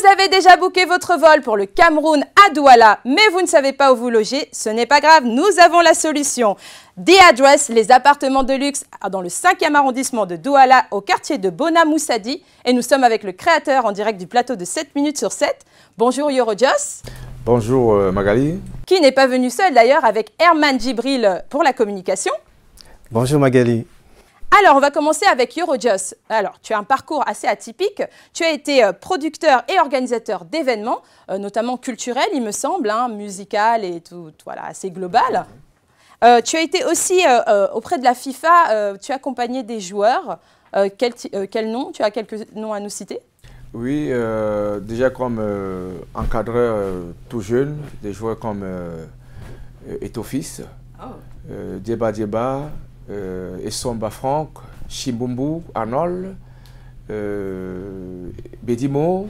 Vous avez déjà booké votre vol pour le Cameroun à Douala, mais vous ne savez pas où vous loger Ce n'est pas grave, nous avons la solution. The Address, les appartements de luxe dans le 5e arrondissement de Douala, au quartier de Bona Moussadi. Et nous sommes avec le créateur en direct du plateau de 7 minutes sur 7. Bonjour Yoro Bonjour euh, Magali. Qui n'est pas venu seul d'ailleurs avec Herman Gibril pour la communication. Bonjour Magali. Alors, on va commencer avec Eurojust. Alors, tu as un parcours assez atypique. Tu as été euh, producteur et organisateur d'événements, euh, notamment culturels, il me semble, hein, musical et tout, voilà, assez global. Euh, tu as été aussi auprès de la FIFA, tu as accompagné des joueurs. Quel, nom Tu as quelques noms à nous citer Oui, déjà comme encadreur tout jeune, des joueurs comme Etofis, oh. Dieba euh, Essomba Franck, Chimbumbu, Arnold, euh, Bedimo.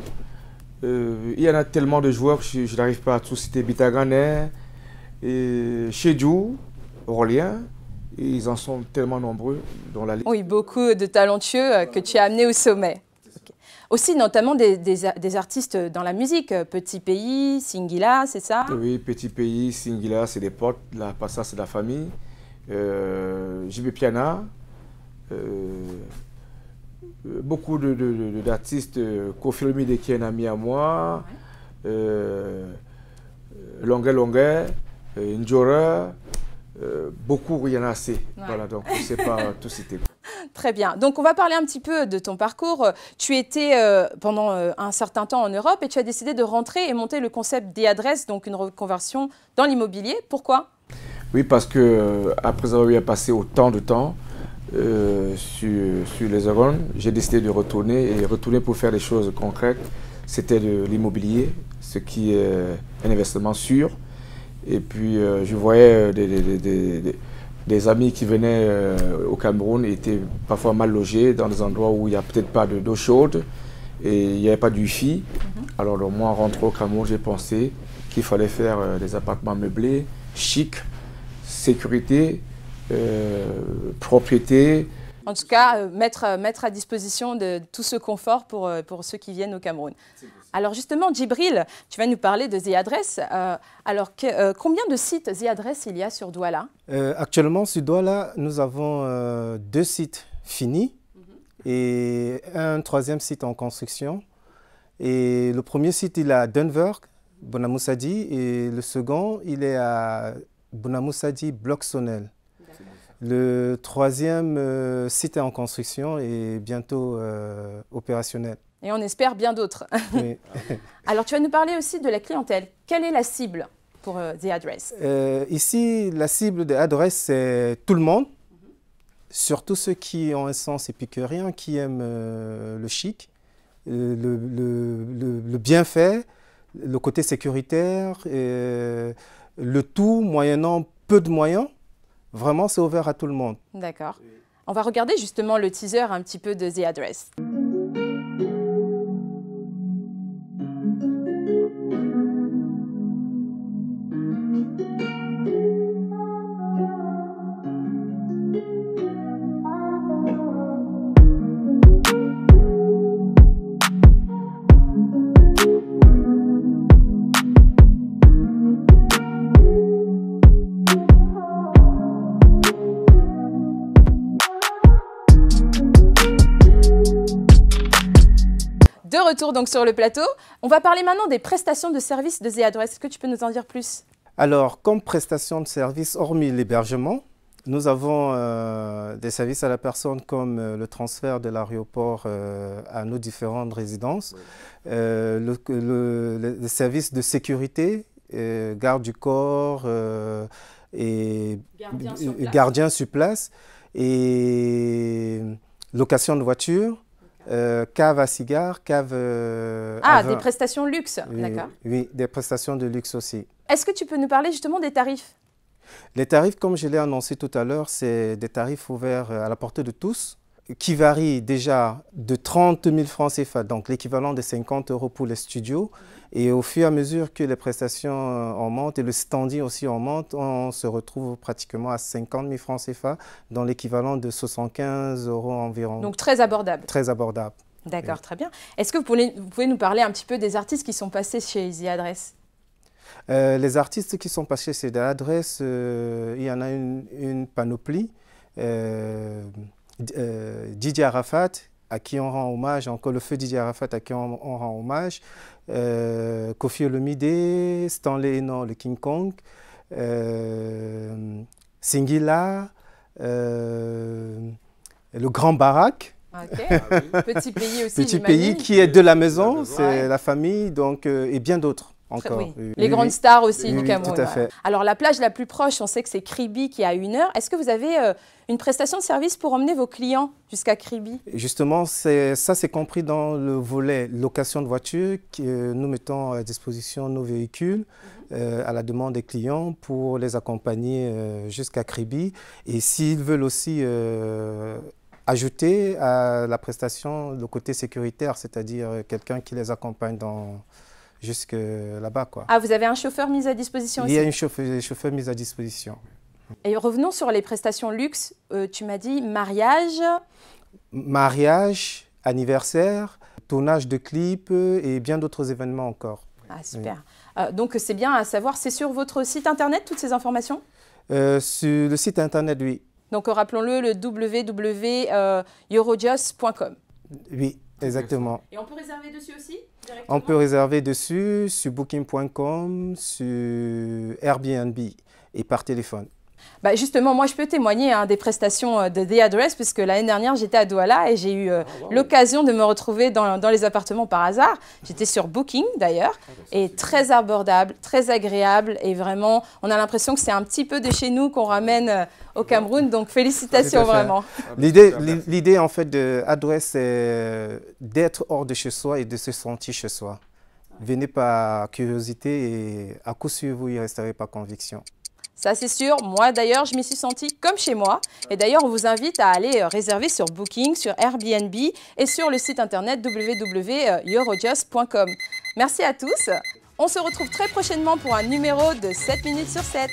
Euh, il y en a tellement de joueurs, je, je n'arrive pas à tout citer. Bitagane, euh, Chedjou, Orléans. ils en sont tellement nombreux dans la Ligue. Oui, beaucoup de talentueux que tu as amenés au sommet. Aussi, notamment des, artistes dans la musique. Petit Pays, Singila, c'est ça Oui, Petit Pays, Singila, c'est des potes. La passage c'est la famille euh, JB Piana, euh, euh, beaucoup d'artistes, de, de, de Kofi qui est un ami à moi, euh, euh, Longue Longue, beaucoup, il y en a assez. Voilà, donc je ne pas tout citer. Très bien. Donc, on va parler un petit peu de ton parcours. Tu étais pendant un certain temps en Europe et tu as décidé de rentrer et monter le concept des adresses, donc une reconversion dans l'immobilier. Pourquoi oui, parce que euh, après avoir eu à passer autant de temps euh, sur, sur, les j'ai décidé de retourner et retourner pour faire des choses concrètes. C'était de l'immobilier, ce qui est un investissement sûr. Et puis euh, je voyais des, amis qui venaient au Cameroun et étaient parfois mal logés dans des endroits où il n'y a peut-être pas d'eau chaude et il n'y avait pas d'UFI. Mhm. Alors moi, en rentrant au Cameroun, j'ai pensé qu'il fallait faire des appartements meublés, chics, sécurité, euh, propriété. En tout cas, euh, euh, mettre, à disposition de, tout ce confort pour, pour ceux qui viennent au Cameroun. Alors justement, Djibril, tu vas nous parler de The Address. alors, combien de sites The Address il y a sur Douala Actuellement, sur Douala, nous avons deux sites finis mhm. et un troisième site en construction. Et le premier site, il est à Denver, Bonamoussadi, et le second, il est à Bounamoussadi, dit bloc Le troisième euh, site en construction et bientôt euh, opérationnel. Et on espère bien d'autres. Alors tu vas nous parler aussi de la clientèle. Quelle est la cible pour euh, The Address Ici, la cible de Address, c'est tout le monde, mhm. surtout ceux qui ont un sens épicurien, qui aiment le chic, le, le, le, le côté sécuritaire le tout moyennant peu de moyens, vraiment c'est ouvert à tout le monde. D'accord. On va regarder justement le teaser un petit peu de The Address. retour donc sur le plateau. On va parler maintenant des prestations de services de zadresse Est-ce que tu peux nous en dire plus Alors, comme prestations de services, hormis l'hébergement, nous avons euh, des services à la personne comme euh, le transfert de l'aéroport euh, à nos différentes résidences, le, services de sécurité, garde du corps et gardien sur place, et location de voiture euh, cave à cigares, cave. Euh, ah, des prestations luxe, d'accord. Oui, des prestations de luxe aussi. Est-ce que tu peux nous parler justement des tarifs Les tarifs, comme je l'ai annoncé tout à l'heure, c'est des tarifs ouverts à la portée de tous qui varie déjà de 30 000 francs CFA, donc l'équivalent de 50 euros pour les studios. Et au fur et à mesure que les prestations en euh, montent et le standing aussi en monte, on se retrouve pratiquement à 50 000 francs CFA, dans l'équivalent de 75 euros environ. Donc très abordable. Très abordable. D'accord, très bien. Est-ce que vous pouvez, nous parler un petit peu des artistes qui sont passés chez Easy Address euh, Les artistes qui sont passés chez Easy Address, euh, il y en a une, panoplie. Euh, euh, Didier Arafat, à qui on rend hommage, encore le feu Didier Arafat, à qui on, rend hommage, euh, Kofi Olomide, Stanley non, le King Kong, euh, euh le Grand Barak. Ah Petit pays qui est de la maison, c'est la famille, donc, euh, et bien d'autres les grandes stars aussi du Cameroun. Tout à fait. Alors la plage la plus proche, on sait que c'est Kribi qui est à une heure. Est-ce que vous avez euh, une prestation de service pour emmener vos clients jusqu'à Kribi Justement, ça c'est compris dans le volet location de voiture. nous mettons à disposition nos véhicules mhm. euh, à la demande des clients pour les accompagner euh, jusqu'à Kribi. Et s'ils veulent aussi ajouter à la prestation le côté sécuritaire, c'est-à-dire quelqu'un qui les accompagne dans jusque là-bas. Quoi. Ah, vous avez un chauffeur mis à disposition Il aussi Il y a un chauffeur, mis à disposition. Et revenons sur les prestations luxe. Euh, tu m'as dit mariage. Mariage, anniversaire, tournage de clips et bien d'autres événements encore. Ah, super. Euh, donc, c'est bien à savoir. C'est sur votre site internet, toutes ces informations euh, Sur le site internet, oui. Donc, rappelons-le, le www.eurojust.com. E oui. Exactement. Et on peut réserver dessus aussi On peut réserver dessus, sur booking.com, sur Airbnb et par téléphone. Bah, justement, moi, je peux témoigner hein, des prestations euh, de The Address, puisque l'année dernière, j'étais à Douala et j'ai eu euh, ah, l'occasion de me retrouver dans, les appartements par hasard. J'étais sur Booking, d'ailleurs, ah, bah, et très abordable, très agréable. Et vraiment, on a l'impression que c'est un petit peu de chez nous qu'on ramène euh, au ah, Cameroun. Donc, félicitations, vraiment. Bah, l'idée, en fait, de Address, c'est d'être hors de chez soi et de se sentir chez soi. Venez par curiosité et à coup sûr, vous y resterez par conviction. Ça, c'est sûr. Moi, d'ailleurs, je m'y suis sentie comme chez moi. Et d'ailleurs, on vous invite à aller euh, réserver sur Booking, sur Airbnb et sur le site internet www.eurojust.com. Merci à tous. On se retrouve très prochainement pour un numéro de 7 minutes sur 7.